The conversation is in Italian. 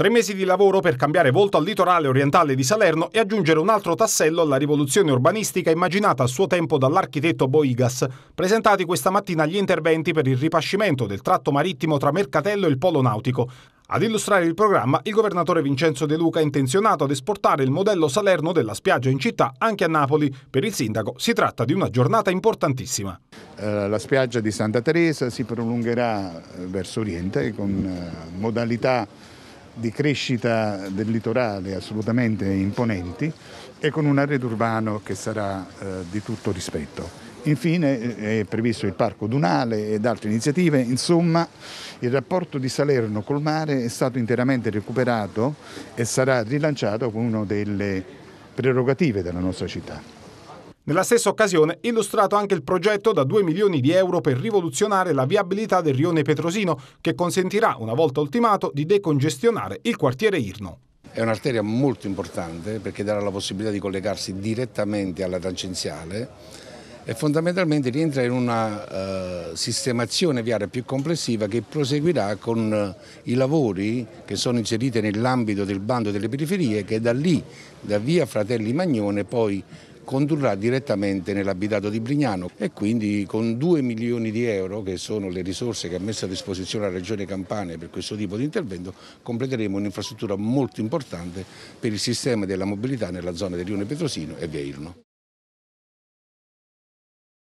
Tre mesi di lavoro per cambiare volto al litorale orientale di Salerno e aggiungere un altro tassello alla rivoluzione urbanistica immaginata a suo tempo dall'architetto Boigas. Presentati questa mattina gli interventi per il ripascimento del tratto marittimo tra Mercatello e il Polo Nautico. Ad illustrare il programma, il governatore Vincenzo De Luca è intenzionato ad esportare il modello Salerno della spiaggia in città anche a Napoli. Per il sindaco si tratta di una giornata importantissima. Eh, la spiaggia di Santa Teresa si prolungherà eh, verso Oriente con eh, modalità di crescita del litorale assolutamente imponenti e con un arredo urbano che sarà eh, di tutto rispetto. Infine eh, è previsto il parco dunale ed altre iniziative, insomma il rapporto di Salerno col mare è stato interamente recuperato e sarà rilanciato come una delle prerogative della nostra città. Nella stessa occasione illustrato anche il progetto da 2 milioni di euro per rivoluzionare la viabilità del rione Petrosino, che consentirà, una volta ultimato, di decongestionare il quartiere Irno. È un'arteria molto importante perché darà la possibilità di collegarsi direttamente alla tangenziale e fondamentalmente rientra in una uh, sistemazione viaria più complessiva che proseguirà con uh, i lavori che sono inseriti nell'ambito del bando delle periferie che da lì, da via Fratelli Magnone, poi condurrà direttamente nell'abitato di Brignano e quindi con 2 milioni di euro, che sono le risorse che ha messo a disposizione la Regione Campania per questo tipo di intervento, completeremo un'infrastruttura molto importante per il sistema della mobilità nella zona di Rione Petrosino e via Irno.